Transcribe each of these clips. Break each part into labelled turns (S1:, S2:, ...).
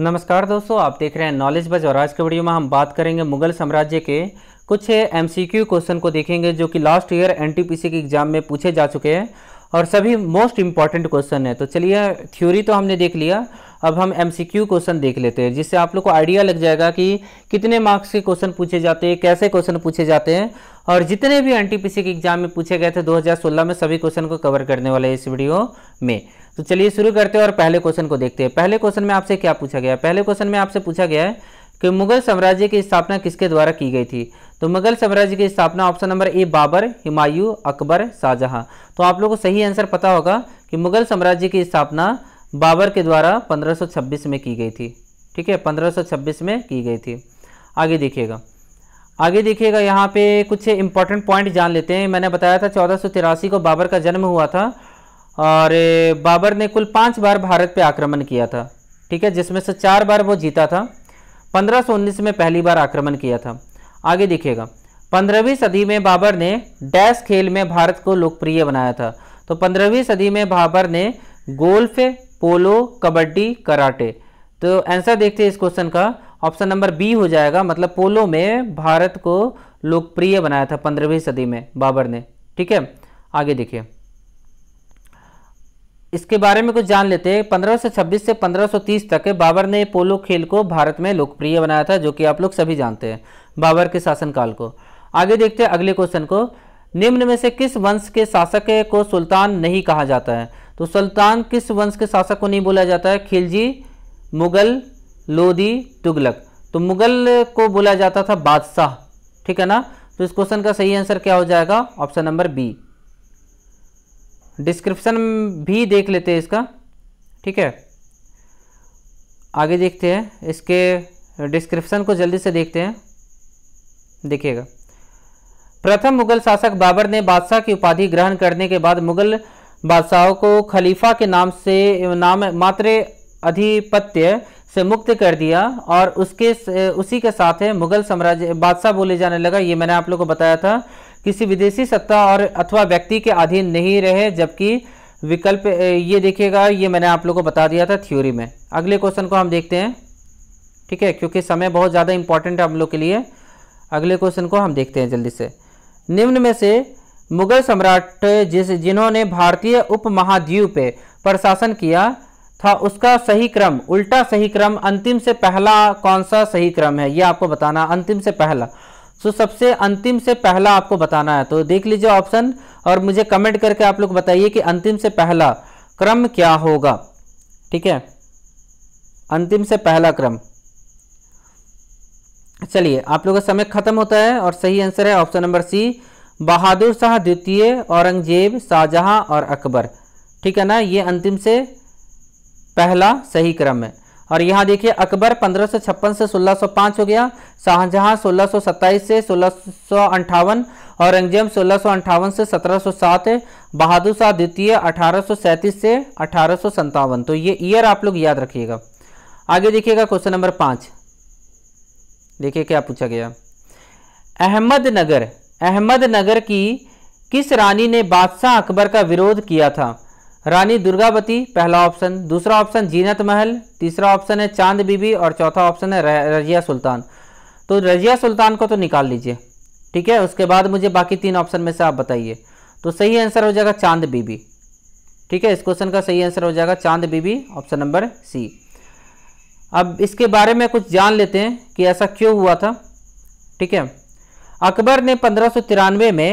S1: नमस्कार दोस्तों आप देख रहे हैं नॉलेज बज और आज के वीडियो में हम बात करेंगे मुगल साम्राज्य के कुछ एमसीक्यू क्वेश्चन को देखेंगे जो कि लास्ट ईयर एनटीपीसी के एग्जाम में पूछे जा चुके हैं और सभी मोस्ट इंपॉर्टेंट क्वेश्चन है तो चलिए थ्योरी तो हमने देख लिया अब हम एमसीक्यू क्वेश्चन देख लेते हैं जिससे आप लोग को आइडिया लग जाएगा कि कितने मार्क्स के क्वेश्चन पूछे जाते हैं कैसे क्वेश्चन पूछे जाते हैं और जितने भी एनटीपीसी के एग्जाम में पूछे गए थे 2016 में सभी क्वेश्चन को कवर करने वाले इस वीडियो में तो चलिए शुरू करते हैं और पहले क्वेश्चन को देखते हैं पहले क्वेश्चन में आपसे क्या पूछा गया पहले क्वेश्चन में आपसे पूछा गया है कि मुगल साम्राज्य की स्थापना किसके द्वारा की गई थी तो मुगल साम्राज्य की स्थापना option number A Babur Humayun Akbar Shah Jahan तो आप लोगों को सही आंसर पता होगा कि मुगल साम्राज्य की स्थापना बाबर के द्वारा 1526 में की गई थी ठीक है 1526 में की गई थी आगे देखिएगा आगे देखिएगा यहाँ पे कुछ इंपॉर्टेंट पॉइंट जान लेते हैं मैंने बताया था चौदह को बाबर का जन्म हुआ था और बाबर ने कुल पाँच बार भारत पे आक्रमण किया था ठीक है जिसमें से चार बार वो जीता था पंद्रह में पहली बार आक्रमण किया था आगे देखिएगा पंद्रहवीं सदी में बाबर ने डैश खेल में भारत को लोकप्रिय बनाया था तो पंद्रहवीं सदी में बाबर ने गोल्फ पोलो कबड्डी कराटे तो आंसर देखते हैं इस क्वेश्चन का ऑप्शन नंबर बी हो जाएगा मतलब पोलो में भारत को लोकप्रिय बनाया था पंद्रहवीं सदी में बाबर ने ठीक है आगे देखिए इसके बारे में कुछ जान लेते हैं 1526 से 1530 तक बाबर ने पोलो खेल को भारत में लोकप्रिय बनाया था जो कि आप लोग सभी जानते हैं बाबर के शासनकाल को आगे देखते हैं अगले क्वेश्चन को निम्न में से किस वंश के शासक को सुल्तान नहीं कहा जाता है तो सुल्तान किस वंश के शासक को नहीं बोला जाता है खिलजी मुगल लोधी तुगलक तो मुगल को बोला जाता था बादशाह ठीक है ना तो इस क्वेश्चन का सही आंसर क्या हो जाएगा ऑप्शन नंबर बी डिस्क्रिप्शन भी देख लेते हैं इसका ठीक है आगे देखते हैं इसके डिस्क्रिप्शन को जल्दी से देखते हैं देखिएगा प्रथम मुगल शासक बाबर ने बादशाह की उपाधि ग्रहण करने के बाद मुगल बादशाहों को खलीफा के नाम से नाम मात्र अधिपत्य से मुक्त कर दिया और उसके उसी के साथ है मुगल साम्राज्य बादशाह बोले जाने लगा ये मैंने आप लोग को बताया था किसी विदेशी सत्ता और अथवा व्यक्ति के अधीन नहीं रहे जबकि विकल्प ये देखिएगा ये मैंने आप लोगों को बता दिया था थ्योरी में अगले क्वेश्चन को हम देखते हैं ठीक है क्योंकि समय बहुत ज़्यादा इंपॉर्टेंट है हम लोग के लिए अगले क्वेश्चन को हम देखते हैं जल्दी से निम्न में से मुगल सम्राट जिस जिन्होंने भारतीय उपमहाद्वीप पे प्रशासन किया था उसका सही क्रम उल्टा सही क्रम अंतिम से पहला कौन सा सही क्रम है यह आपको बताना अंतिम से पहला सो सबसे अंतिम से पहला आपको बताना है तो देख लीजिए ऑप्शन और मुझे कमेंट करके आप लोग बताइए कि अंतिम से पहला क्रम क्या होगा ठीक है अंतिम से पहला क्रम चलिए आप लोगों का समय खत्म होता है और सही आंसर है option number C Bahadur Shah द्वितीय औरंगजेब शाहजहां और अकबर ठीक है ना ये अंतिम से पहला सही क्रम है और यहाँ देखिए अकबर पंद्रह से 1605 हो गया शाहजहां 1627 से सोलह और रंगजेम सोलह से 1707 बहादुर शाह द्वितीय अठारह से अठारह तो ये ईयर आप लोग याद रखिएगा आगे देखिएगा क्वेश्चन नंबर पाँच देखिए क्या पूछा गया अहमदनगर अहमदनगर की किस रानी ने बादशाह अकबर का विरोध किया था रानी दुर्गावती पहला ऑप्शन दूसरा ऑप्शन जीनत महल तीसरा ऑप्शन है चांद बीबी और चौथा ऑप्शन है रजिया सुल्तान तो रजिया सुल्तान को तो निकाल लीजिए ठीक है उसके बाद मुझे बाकी तीन ऑप्शन में से आप बताइए तो सही आंसर हो जाएगा चांद बीबी ठीक है इस क्वेश्चन का सही आंसर हो जाएगा चांद बीबी ऑप्शन नंबर सी अब इसके बारे में कुछ जान लेते हैं कि ऐसा क्यों हुआ था ठीक है अकबर ने पंद्रह में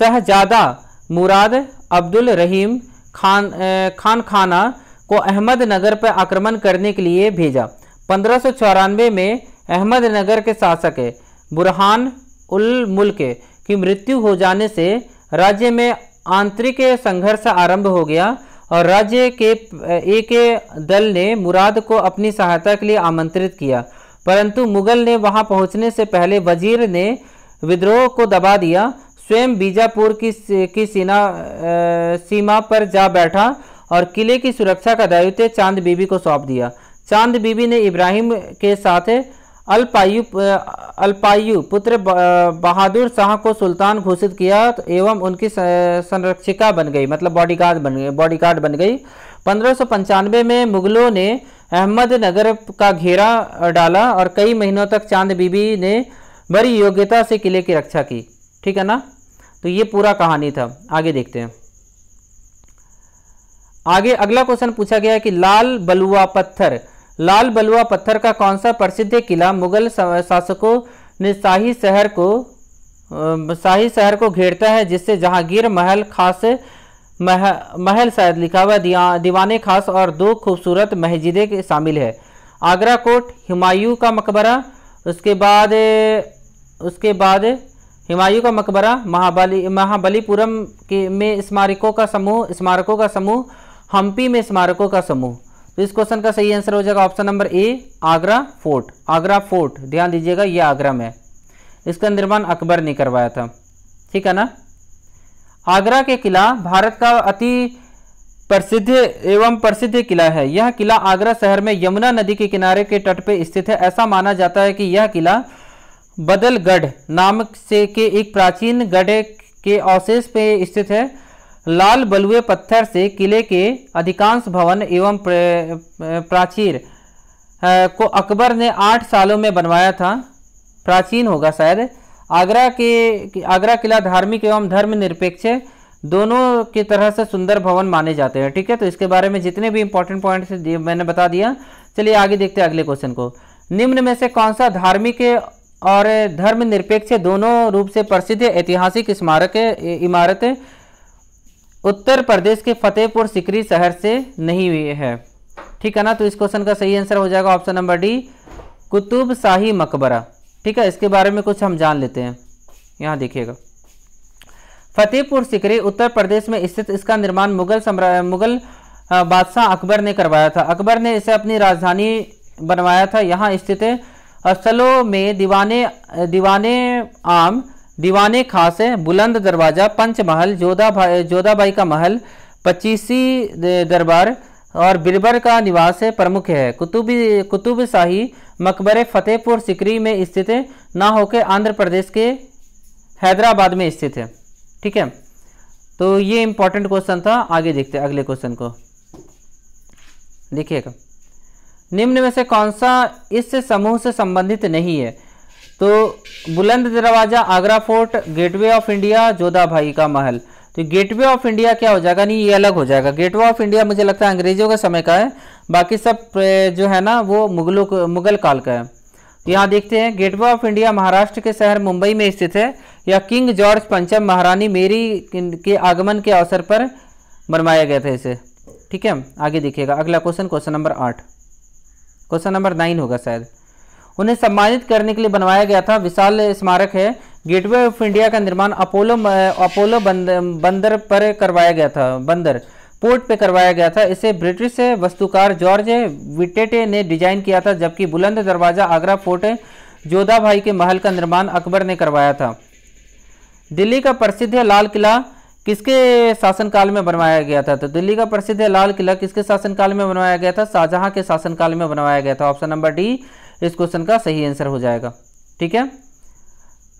S1: शहजादा मुराद अब्दुल रहीम खान खान खाना को अहमदनगर पर आक्रमण करने के लिए भेजा पंद्रह में अहमदनगर के शासक बुरहान उल मुल्क की मृत्यु हो जाने से राज्य में आंतरिक संघर्ष आरंभ हो गया और राज्य के एक दल ने मुराद को अपनी सहायता के लिए आमंत्रित किया परंतु मुगल ने वहां पहुंचने से पहले वजीर ने विद्रोह को दबा दिया स्वयं बीजापुर की की सीना आ, सीमा पर जा बैठा और किले की सुरक्षा का दायित्व चांद बीबी को सौंप दिया चांद बीबी ने इब्राहिम के साथ अल्पायु अल्पायु पुत्र बहादुर शाह को सुल्तान घोषित किया एवं उनकी संरक्षिका बन गई मतलब बॉडीगार्ड बन गई बॉडीगार्ड बन गई पंद्रह में मुगलों ने अहमदनगर का घेरा डाला और कई महीनों तक चांद बीबी ने बड़ी योग्यता से किले की रक्षा की ठीक है ना तो ये पूरा कहानी था आगे देखते हैं आगे अगला क्वेश्चन पूछा गया है कि लाल बलुआ पत्थर लाल बलुआ पत्थर का कौन सा प्रसिद्ध किला मुगल शासकों ने शाही शहर को शाही शहर को घेरता है जिससे जहांगीर महल खास मह, महल शायद लिखा हुआ दीवाने खास और दो खूबसूरत मस्जिदें शामिल है आगरा कोट हुमायूं का मकबरा उसके बाद उसके बाद हुमायूं का मकबरा महाबली महाबलीपुरम के में स्मारकों का समूह स्मारकों का समूह हम्पी में स्मारकों का समूह तो इस क्वेश्चन का सही आंसर हो जाएगा option number A Agra fort Agra fort ध्यान दीजिएगा ये आगरा में इसका निर्माण अकबर ने करवाया था ठीक है ना आगरा के किला भारत का अति प्रसिद्ध एवं प्रसिद्ध किला है यह किला आगरा शहर में यमुना नदी के किनारे के तट पर स्थित है ऐसा माना जाता है कि यह किला बदलगढ़ नामक से के एक प्राचीन गढ़ के अवशेष पे स्थित है लाल बलुए पत्थर से किले के अधिकांश भवन एवं प्राचीर को अकबर ने आठ सालों में बनवाया था प्राचीन होगा शायद आगरा के आगरा किला धार्मिक एवं धर्म निरपेक्ष दोनों की तरह से सुंदर भवन माने जाते हैं ठीक है तो इसके बारे में जितने भी इंपॉर्टेंट पॉइंट्स मैंने बता दिया चलिए आगे देखते हैं अगले क्वेश्चन को निम्न में से कौन सा धार्मिक और धर्मनिरपेक्ष दोनों रूप से प्रसिद्ध ऐतिहासिक स्मारक इमारत उत्तर प्रदेश के फतेहपुर सिकरी शहर से नहीं हुई है ठीक है ना तो इस क्वेश्चन का सही आंसर हो जाएगा option number D Qutb Shahi मकबरा ठीक है इसके बारे में कुछ हम जान लेते हैं यहाँ देखिएगा फतेहपुर सिकरी उत्तर प्रदेश में स्थित इसका निर्माण मुगल सम्रा मुगल बादशाह अकबर ने करवाया था अकबर ने इसे अपनी राजधानी बनवाया था यहाँ स्थित स्थलों में दीवाने दीवाने आम दीवाने खास बुलंद दरवाज़ा पंचमहल जोधा भाई जोधाबाई का महल पच्चीसी दरबार और बिरबर का निवास प्रमुख है कुतुबी कुतुब शाही मकबरे फतेहपुर सिकरी में स्थित ना होकर आंध्र प्रदेश के हैदराबाद में स्थित है ठीक है तो ये इंपॉर्टेंट क्वेश्चन था आगे देखते हैं अगले क्वेश्चन को देखिएगा निम्न में से कौन सा इस समूह से संबंधित नहीं है तो Buland Darwaza Agra fort gateway of India Jodha Bai का महल तो गेटवे ऑफ इंडिया क्या हो जाएगा नहीं ये अलग हो जाएगा गेटवे ऑफ इंडिया मुझे लगता है अंग्रेजों का समय का है बाकी सब जो है ना वो मुगलों मुगल काल का है तो यहाँ देखते हैं गेटवे ऑफ इंडिया महाराष्ट्र के शहर मुंबई में स्थित है या किंग जॉर्ज पंचम महारानी मेरी के आगमन के अवसर पर बनवाया गया था इसे ठीक है आगे देखिएगा अगला क्वेश्चन क्वेश्चन नंबर आठ क्वेश्चन नंबर नाइन होगा शायद उन्हें सम्मानित करने के लिए बनवाया गया था विशाल स्मारक है गेटवे ऑफ इंडिया का निर्माण अपोलो अपोलो बंद, बंदर पर करवाया गया था बंदर पोर्ट पे करवाया गया था इसे ब्रिटिश वस्तुकार जॉर्ज विटेटे ने डिजाइन किया था जबकि बुलंद दरवाजा आगरा फोर्ट जोधा भाई के महल का निर्माण अकबर ने करवाया था दिल्ली का प्रसिद्ध लाल किला किसके शासनकाल में बनवाया गया था तो दिल्ली का प्रसिद्ध लाल किला किसके शासनकाल में बनवाया गया था शाहजहां के शासनकाल में बनवाया गया था ऑप्शन नंबर डी इस क्वेश्चन का सही आंसर हो जाएगा ठीक है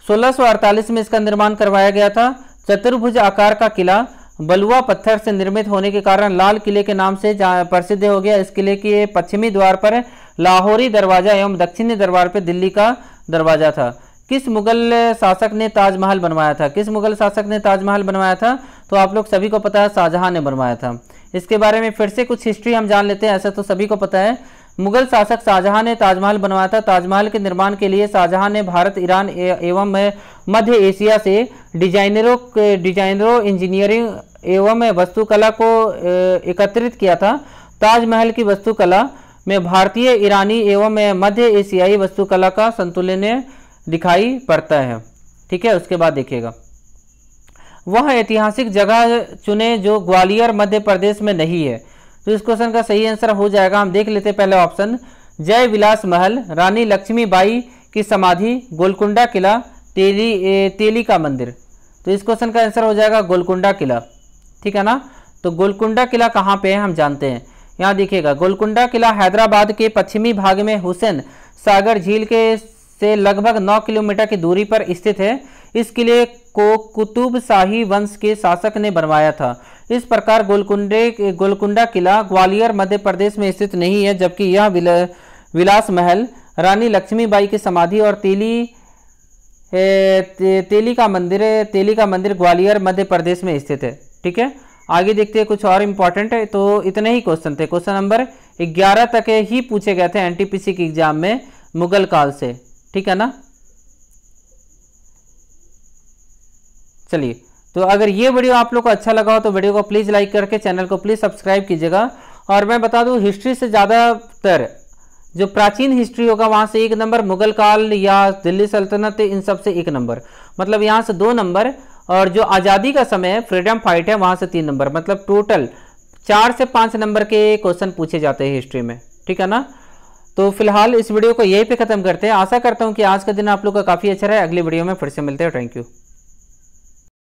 S1: सोलह में इसका निर्माण करवाया गया था चतुर्भुज आकार का किला बलुआ पत्थर से निर्मित होने के कारण लाल किले के नाम से प्रसिद्ध हो गया इस किले के पश्चिमी द्वार पर लाहौरी दरवाजा एवं दक्षिणी दरबार पर दिल्ली का दरवाजा था किस मुगल शासक ने ताजमहल बनवाया था किस मुगल शासक ने ताजमहल बनवाया था तो आप लोग सभी को पता है शाहजहां ने बनवाया था इसके बारे में फिर से कुछ हिस्ट्री हम जान लेते हैं ऐसा तो सभी को पता है मुगल शासक शाहजहां ने ताजमहल बनवाया था ताजमहल के निर्माण के लिए शाहजहां ने भारत ईरान एवं मध्य एशिया से डिजाइनरों डिजाइनरों इंजीनियरिंग एवं वस्तुकला को एकत्रित किया था ताजमहल की वस्तुकला में भारतीय ईरानी एवं मध्य एशियाई वस्तुकला का संतुलन दिखाई पड़ता है ठीक है उसके बाद देखिएगा वह ऐतिहासिक जगह चुने जो ग्वालियर मध्य प्रदेश में नहीं है तो इस क्वेश्चन का सही आंसर हो जाएगा हम देख लेते पहले ऑप्शन जय विलास महल रानी लक्ष्मीबाई की समाधि गोलकुंडा किला तेली ए, तेली का मंदिर तो इस क्वेश्चन का आंसर हो जाएगा गोलकुंडा किला ठीक है ना तो गोलकुंडा किला कहाँ पे है हम जानते हैं यहाँ देखिएगा गोलकुंडा किला हैदराबाद के पश्चिमी भाग में हुसैन सागर झील के से लगभग 9 किलोमीटर की दूरी पर स्थित है इस किले को कुतुब शाही वंश के शासक ने बनवाया था इस प्रकार गोलकुंडे गोलकुंडा किला ग्वालियर मध्य प्रदेश में स्थित नहीं है जबकि यह विलास महल रानी लक्ष्मीबाई की समाधि और तेली ते, तेली का मंदिर तेली का मंदिर ग्वालियर मध्य प्रदेश में स्थित है ठीक है आगे देखते हैं कुछ और इम्पॉर्टेंट है तो इतने ही क्वेश्चन थे क्वेश्चन नंबर ग्यारह तक ही पूछे गए थे एनटीपीसी के एग्जाम में मुगल काल से ठीक है ना चलिए तो अगर ये वीडियो आप लोग को अच्छा लगा हो तो वीडियो को प्लीज़ लाइक करके चैनल को प्लीज़ सब्सक्राइब कीजिएगा और मैं बता दूं हिस्ट्री से ज़्यादातर जो प्राचीन हिस्ट्री होगा वहां से एक नंबर मुगल काल या दिल्ली सल्तनत इन सब से एक नंबर मतलब यहां से दो नंबर और जो आज़ादी का समय है फ्रीडम फाइट है वहां से तीन नंबर मतलब टोटल चार से पांच नंबर के क्वेश्चन पूछे जाते हैं हिस्ट्री में ठीक है ना तो फिलहाल इस वीडियो को यहीं पे खत्म करते हैं आशा करता हूँ कि आज का दिन आप लोग का काफ़ी अच्छा रहा है अगली वीडियो में फिर से मिलते हैं थैंक यू